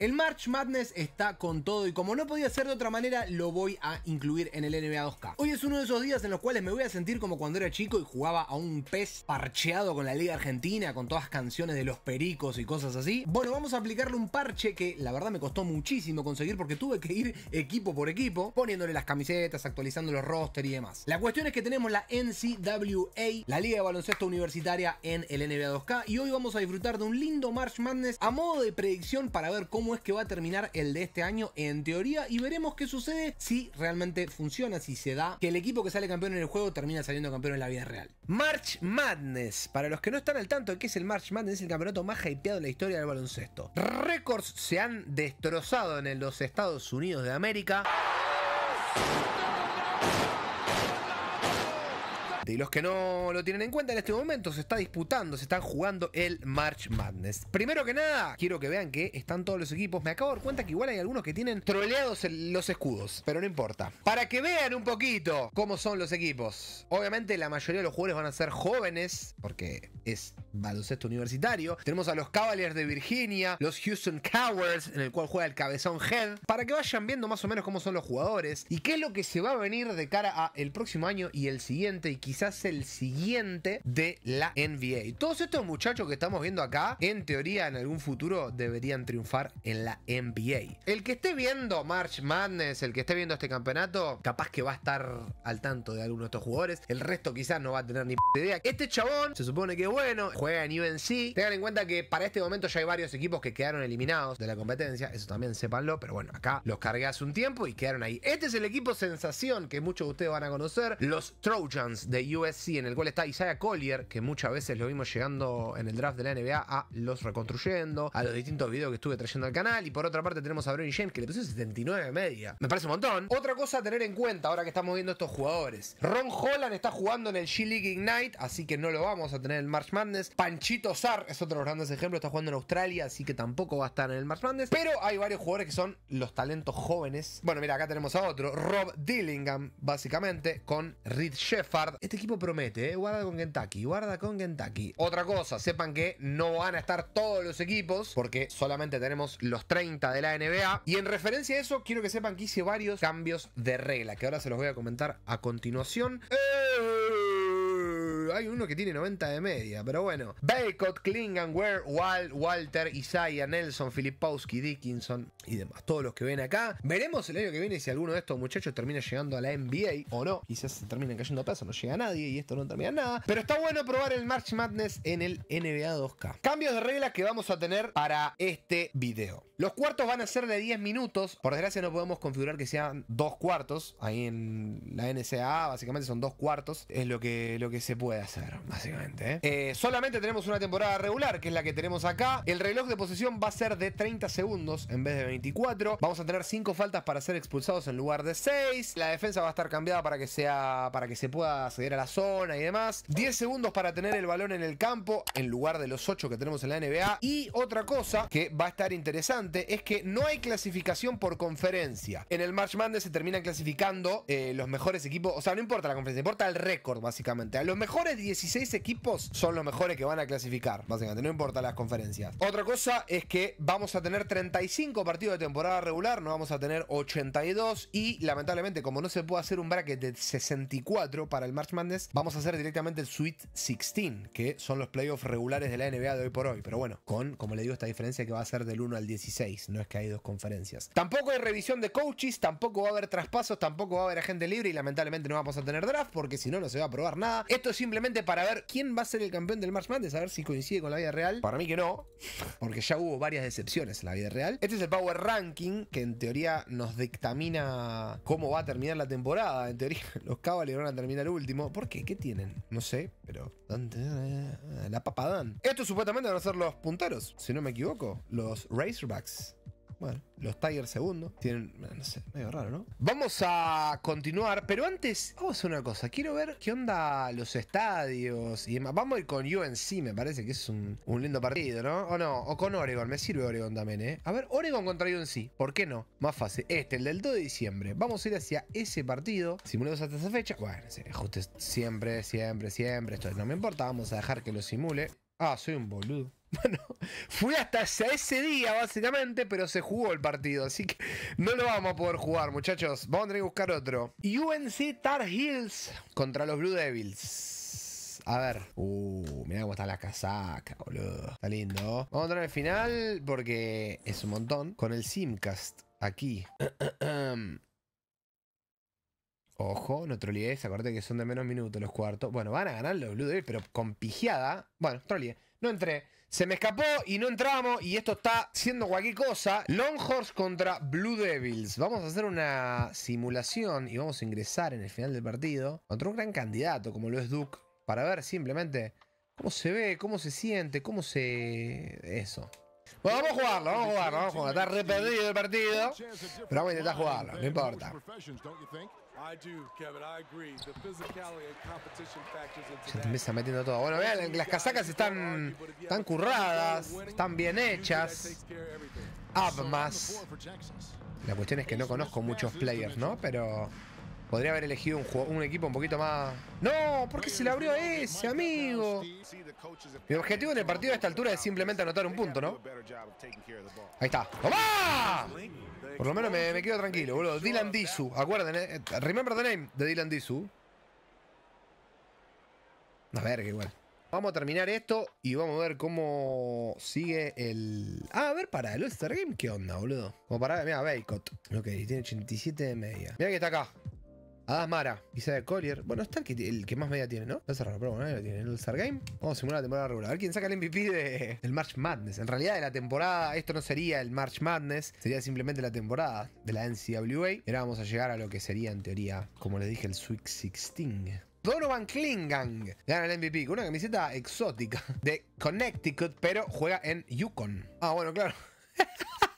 El March Madness está con todo y como no podía ser de otra manera, lo voy a incluir en el NBA 2K. Hoy es uno de esos días en los cuales me voy a sentir como cuando era chico y jugaba a un pez parcheado con la Liga Argentina, con todas canciones de los pericos y cosas así. Bueno, vamos a aplicarle un parche que la verdad me costó muchísimo conseguir porque tuve que ir equipo por equipo, poniéndole las camisetas, actualizando los roster y demás. La cuestión es que tenemos la NCAA, la Liga de Baloncesto Universitaria en el NBA 2K y hoy vamos a disfrutar de un lindo March Madness a modo de predicción para ver cómo es que va a terminar el de este año en teoría y veremos qué sucede si realmente funciona, si se da, que el equipo que sale campeón en el juego termina saliendo campeón en la vida real. March Madness. Para los que no están al tanto de qué es el March Madness, es el campeonato más hypeado en la historia del baloncesto. Récords se han destrozado en los Estados Unidos de América. Y los que no lo tienen en cuenta, en este momento se está disputando, se están jugando el March Madness. Primero que nada, quiero que vean que están todos los equipos. Me acabo de dar cuenta que igual hay algunos que tienen troleados los escudos, pero no importa. Para que vean un poquito cómo son los equipos. Obviamente la mayoría de los jugadores van a ser jóvenes, porque es baloncesto universitario. Tenemos a los Cavaliers de Virginia, los Houston Cowards, en el cual juega el Cabezón Head, para que vayan viendo más o menos cómo son los jugadores y qué es lo que se va a venir de cara a el próximo año y el siguiente y quizás el siguiente de la NBA. Todos estos muchachos que estamos viendo acá, en teoría en algún futuro deberían triunfar en la NBA. El que esté viendo March Madness, el que esté viendo este campeonato, capaz que va a estar al tanto de algunos de estos jugadores. El resto quizás no va a tener ni idea. Este chabón se supone que bueno, juega en UNC. Tengan en cuenta que para este momento ya hay varios equipos que quedaron eliminados de la competencia. Eso también sépanlo, pero bueno, acá los cargué hace un tiempo y quedaron ahí. Este es el equipo sensación que muchos de ustedes van a conocer, los Trojans de USC, en el cual está Isaiah Collier, que muchas veces lo vimos llegando en el draft de la NBA a los reconstruyendo, a los distintos videos que estuve trayendo al canal. Y por otra parte tenemos a Brony James, que le puso 79 media. Me parece un montón. Otra cosa a tener en cuenta ahora que estamos viendo estos jugadores. Ron Holland está jugando en el G-League Ignite, así que no lo vamos a tener en el March Madness. Panchito Sar es otro de los grandes ejemplos, está jugando en Australia, así que tampoco va a estar en el March Madness. Pero hay varios jugadores que son los talentos jóvenes. Bueno, mira, acá tenemos a otro. Rob Dillingham, básicamente, con Reed Sheffard. Este equipo promete, ¿eh? Guarda con Kentucky, guarda con Kentucky. Otra cosa, sepan que no van a estar todos los equipos porque solamente tenemos los 30 de la NBA. Y en referencia a eso, quiero que sepan que hice varios cambios de regla que ahora se los voy a comentar a continuación. ¡Eh! hay uno que tiene 90 de media, pero bueno. Baycott, Klingan, Ware, Walt, Walter, Isaiah, Nelson, Filipowski, Dickinson y demás. Todos los que ven acá. Veremos el año que viene si alguno de estos muchachos termina llegando a la NBA o no. Quizás se terminan cayendo a peso, no llega nadie y esto no termina nada. Pero está bueno probar el March Madness en el NBA 2K. Cambios de reglas que vamos a tener para este video. Los cuartos van a ser de 10 minutos. Por desgracia no podemos configurar que sean dos cuartos. Ahí en la NCAA básicamente son dos cuartos. Es lo que, lo que se puede hacer, básicamente. ¿eh? Eh, solamente tenemos una temporada regular, que es la que tenemos acá. El reloj de posesión va a ser de 30 segundos en vez de 24. Vamos a tener 5 faltas para ser expulsados en lugar de 6. La defensa va a estar cambiada para que sea para que se pueda acceder a la zona y demás. 10 segundos para tener el balón en el campo en lugar de los 8 que tenemos en la NBA. Y otra cosa que va a estar interesante es que no hay clasificación por conferencia. En el March Madness se terminan clasificando eh, los mejores equipos. O sea, no importa la conferencia, importa el récord, básicamente. A los mejores 16 equipos son los mejores que van a clasificar, básicamente, no importa las conferencias. Otra cosa es que vamos a tener 35 partidos de temporada regular, no vamos a tener 82 y lamentablemente como no se puede hacer un bracket de 64 para el March Madness, vamos a hacer directamente el Sweet 16, que son los playoffs regulares de la NBA de hoy por hoy, pero bueno, con, como le digo, esta diferencia que va a ser del 1 al 16, no es que hay dos conferencias. Tampoco hay revisión de coaches, tampoco va a haber traspasos, tampoco va a haber agente libre y lamentablemente no vamos a tener draft porque si no, no se va a probar nada. Esto es simplemente para ver quién va a ser el campeón del March Madness, a ver si coincide con la vida real. Para mí que no, porque ya hubo varias decepciones en la vida real. Este es el Power Ranking, que en teoría nos dictamina cómo va a terminar la temporada. En teoría, los Cavaliers van a terminar último. ¿Por qué? ¿Qué tienen? No sé, pero... La papadán. estos supuestamente van a ser los punteros, si no me equivoco. Los Razorbacks. Bueno, los Tigers segundo. Tienen, no sé, medio raro, ¿no? Vamos a continuar, pero antes, vamos a hacer una cosa. Quiero ver qué onda los estadios y demás. Vamos a ir con UNC, me parece que es un, lindo partido, ¿no? O no, o con Oregon, me sirve Oregon también, ¿eh? A ver, Oregon contra UNC, ¿por qué no? Más fácil. Este, el del 2 de diciembre. Vamos a ir hacia ese partido. Simulemos hasta esa fecha. Bueno, ajuste siempre, siempre, siempre. Esto no me importa, vamos a dejar que lo simule. Ah, soy un boludo. Bueno, fui hasta ese día básicamente, pero se jugó el partido, así que no lo vamos a poder jugar, muchachos. Vamos a tener que buscar otro. UNC Tar Heels contra los Blue Devils. A ver. Uh, mirá cómo está la casaca, boludo. Está lindo. Vamos a entrar el final porque es un montón. Con el Simcast aquí. Ojo, no Se acuérdate que son de menos minutos los cuartos. Bueno, van a ganar los Blue Devils, pero con pijeada. Bueno, trolleé. No entré. Se me escapó y no entramos. Y esto está siendo cualquier cosa. Longhorns contra Blue Devils. Vamos a hacer una simulación y vamos a ingresar en el final del partido contra un gran candidato como lo es Duke. Para ver simplemente cómo se ve, cómo se siente, cómo se... Eso. Bueno, vamos a jugarlo, vamos a jugarlo, vamos a jugarlo. Está re perdido el partido. Pero vamos a intentar jugarlo, no importa. Ya te se metiendo todo. Bueno, vean, las casacas están, están curradas, están bien hechas. Abmas. La cuestión es que no conozco muchos players, ¿no? Pero... Podría haber elegido un, equipo un poquito más... ¡No! ¿Por qué se le abrió a ese, amigo? Mi objetivo en el partido a esta altura es simplemente anotar un punto, ¿no? Ahí está. ¡Toma! Por lo menos me, quedo tranquilo, boludo. Dylan Disu. acuérdense. Eh, remember the name de Dylan A ver, que igual. Vamos a terminar esto y vamos a ver cómo sigue el... Ah, a ver, para el Ulster Game, ¿qué onda, boludo? Como para... Mira, Baycott. Ok, tiene 87 de media. Mira que está acá. Ah, Mara, de Collier. Bueno, está el que, más media tiene, ¿no? No es raro, pero bueno, lo tiene. El Sargame. Vamos a simular la temporada regular. A ver quién saca el MVP del March Madness. En realidad, de la temporada, esto no sería el March Madness, sería simplemente la temporada de la NCAA. Ahora vamos a llegar a lo que sería, en teoría, como les dije, el Sweet 16. Donovan Klingang gana el MVP con una camiseta exótica de Connecticut, pero juega en Yukon. Ah, bueno, claro.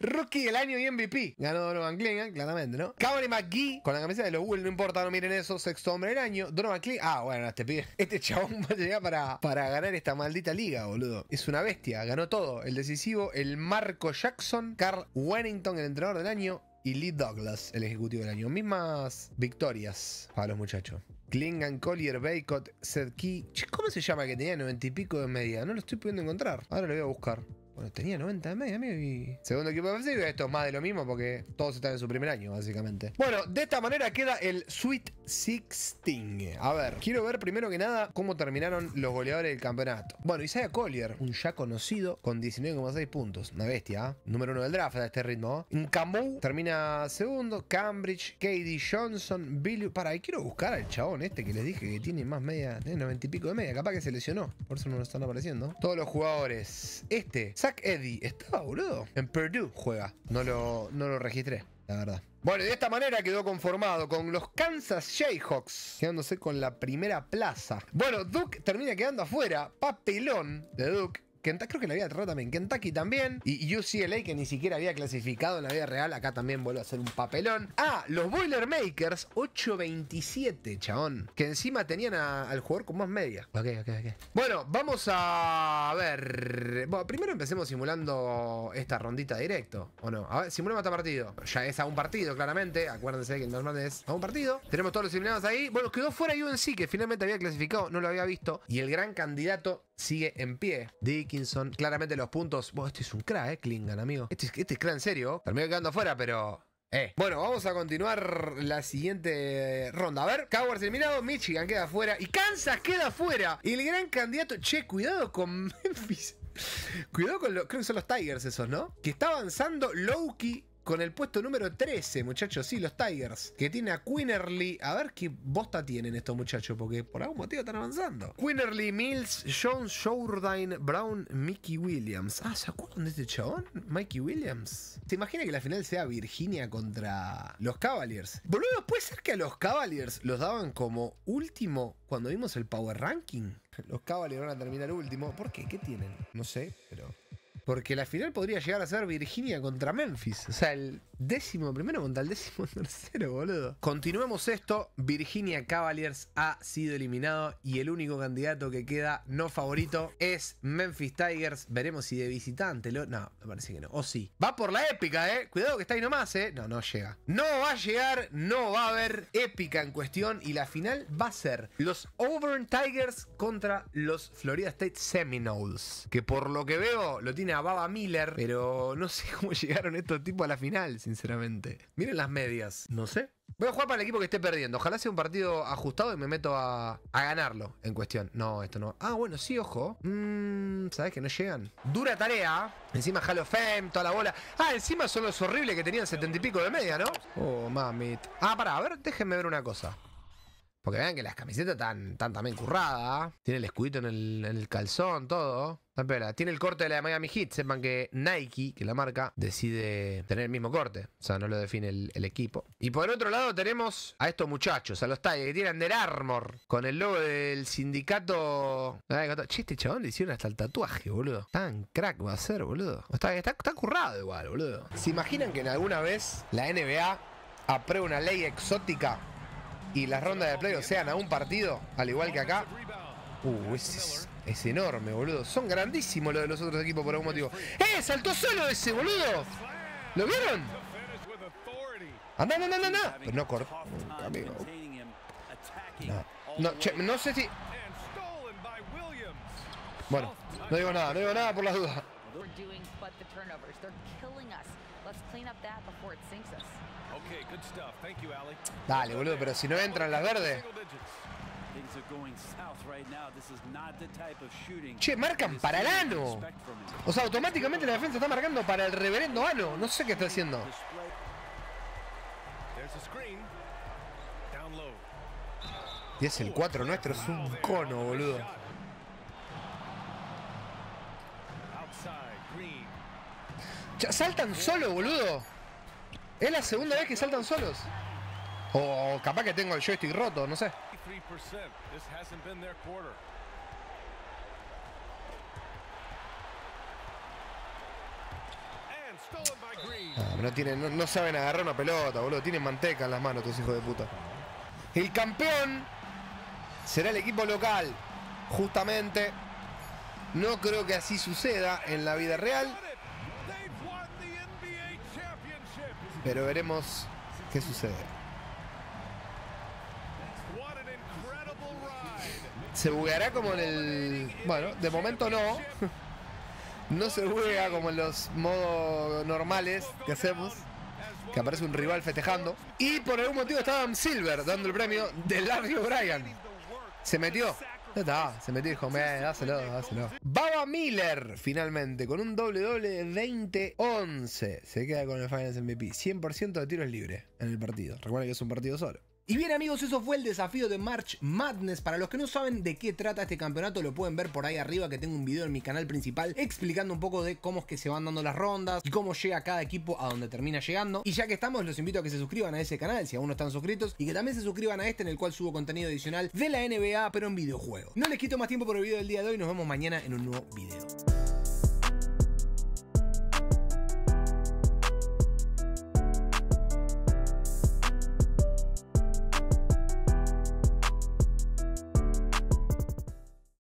Rookie del año y MVP. Ganó Donovan Klingan, claramente, ¿no? Cameron McGee con la camiseta de los Bulls, no importa, no miren eso. Sexto hombre del año. Donovan Klingan Ah, bueno, este pibe. Este chabón va a para, para ganar esta maldita liga, boludo. Es una bestia. Ganó todo. El decisivo, el Marco Jackson, Carl Wennington, el entrenador del año, y Lee Douglas, el ejecutivo del año. Mismas victorias para los muchachos. Klingan, Collier, Baycott, Sedki. ¿Cómo se llama que tenía 90 y pico de media? No lo estoy pudiendo encontrar. Ahora lo voy a buscar. Bueno, tenía 90 de media, amigo, y... Segundo equipo defensivo, esto es más de lo mismo porque todos están en su primer año, básicamente. Bueno, de esta manera queda el Sweet 16. A ver, quiero ver primero que nada cómo terminaron los goleadores del campeonato. Bueno, Isaiah Collier, un ya conocido, con 19,6 puntos. Una bestia, ¿eh? Número uno del draft a este ritmo. ¿eh? Nkamou termina segundo. Cambridge, Katie Johnson, Billy... Para, ahí quiero buscar al chabón este que les dije que tiene más media... Tiene 90 y pico de media. Capaz que se lesionó. Por eso no lo están apareciendo. Todos los jugadores. Este... Eddie Eddy estaba, boludo. En Purdue juega. No lo, no lo registré, la verdad. Bueno, de esta manera quedó conformado con los Kansas Jayhawks, quedándose con la primera plaza. Bueno, Duke termina quedando afuera. Papelón de Duke creo que la vida de también. Kentucky también. Y UCLA, que ni siquiera había clasificado en la vida real, acá también vuelve a ser un papelón. Ah, los Boilermakers, 8.27, chabón. Que encima tenían al jugador con más media. Ok, ok, ok. Bueno, vamos a ver. Bueno, primero empecemos simulando esta rondita directo, ¿o no? A ver, simulemos este partido. Ya es a un partido, claramente. Acuérdense que el normal es a un partido. Tenemos todos los simulados ahí. Bueno, quedó fuera UNC, que finalmente había clasificado, no lo había visto. Y el gran candidato sigue en pie. Dickinson, claramente los puntos. Bueno, este es un crack, eh, Klingan, amigo. Este, es, este en serio. Terminó quedando fuera, pero eh. Bueno, vamos a continuar la siguiente eh, ronda. A ver, Cowboys eliminado, Michigan queda fuera y Kansas queda fuera. Y el gran candidato, che, cuidado con Memphis. Cuidado con los, creo que son los Tigers esos, ¿no? Que está avanzando Loki con el puesto número 13, muchachos. Sí, los Tigers. Que tiene a Quinnerly. A ver qué bosta tienen estos muchachos, porque por algún motivo están avanzando. Quinnerly, Mills, John Jourdain, Brown, Mickey Williams. Ah, ¿se acuerdan de este chabón? Mikey Williams. ¿Se imagina que la final sea Virginia contra los Cavaliers? Boludo, ¿puede ser que a los Cavaliers los daban como último cuando vimos el Power Ranking? Los Cavaliers van a terminar último. ¿Por qué? ¿Qué tienen? No sé, pero... Porque la final podría llegar a ser Virginia contra Memphis. O sea, el décimo primero contra el décimo tercero, boludo. Continuemos esto. Virginia Cavaliers ha sido eliminado y el único candidato que queda no favorito es Memphis Tigers. Veremos si de visitante lo... No, me parece que no. O sí. Va por la épica, ¿eh? Cuidado que está ahí nomás, ¿eh? No, no llega. No va a llegar, no va a haber épica en cuestión y la final va a ser los Auburn Tigers contra los Florida State Seminoles. Que por lo que veo lo tiene Baba Miller, pero no sé cómo llegaron estos tipos a la final, sinceramente. Miren las medias, no sé. Voy a jugar para el equipo que esté perdiendo. Ojalá sea un partido ajustado y me meto a, ganarlo en cuestión. No, esto no. Ah, bueno, sí, ojo. Mmm, ¿sabes que no llegan? Dura tarea. Encima Halo fem toda la bola. Ah, encima son los horribles que tenían setenta y pico de media, ¿no? Oh, mami. Ah, pará, a ver, déjenme ver una cosa. Porque vean que las camisetas están, tan también curradas. Tiene el escudito en el calzón, todo tiene el corte de la de Miami Heat. Sepan que Nike, que la marca, decide tener el mismo corte. O sea, no lo define el, equipo. Y por otro lado tenemos a estos muchachos, a los Tigers, que tienen Under armor con el logo del sindicato. Chiste este chabón le hicieron hasta el tatuaje, boludo. Tan crack va a ser, boludo. Está, está, currado igual, boludo. ¿Se imaginan que en alguna vez la NBA apruebe una ley exótica y las rondas de playoff sean a un partido, al igual que acá? Uh, es es enorme, boludo. Son grandísimos los de los otros equipos por algún motivo. ¡Eh! ¡Saltó solo ese, boludo! ¿Lo vieron? Anda, anda, anda, Pero no Amigo. No. no sé si. Bueno, no digo nada, no digo nada por las dudas. Dale, boludo, pero si no entran las verdes. Che, marcan para el ano. O sea, automáticamente la defensa está marcando para el reverendo ano. No sé qué está haciendo. Y es el 4 nuestro, es un cono, boludo. Saltan solo, boludo. Es la segunda vez que saltan solos. O capaz que tengo el joystick roto, no sé no, no, saben agarrar una pelota, boludo. Tienen manteca en las manos tus hijos de puta. El campeón será el equipo local. Justamente. No creo que así suceda en la vida real. Pero veremos qué sucede. ¿Se bugueará como en el...? Bueno, de momento no. No se juega como en los modos normales que hacemos. Que aparece un rival festejando. Y por algún motivo estaba Silver dando el premio de Larry O'Brien. Se metió. Ya está, se metió y dijo, hazlo, dáselo, dáselo. Baba Miller, finalmente, con un doble doble de 20-11. Se queda con el Finals MVP. 100% de tiros libres en el partido. Recuerda que es un partido solo. Y bien amigos, eso fue el desafío de March Madness. Para los que no saben de qué trata este campeonato, lo pueden ver por ahí arriba que tengo un video en mi canal principal explicando un poco de cómo es que se van dando las rondas y cómo llega cada equipo a donde termina llegando. Y ya que estamos, los invito a que se suscriban a ese canal si aún no están suscritos y que también se suscriban a este en el cual subo contenido adicional de la NBA pero en videojuego No les quito más tiempo por el video del día de hoy, nos vemos mañana en un nuevo video.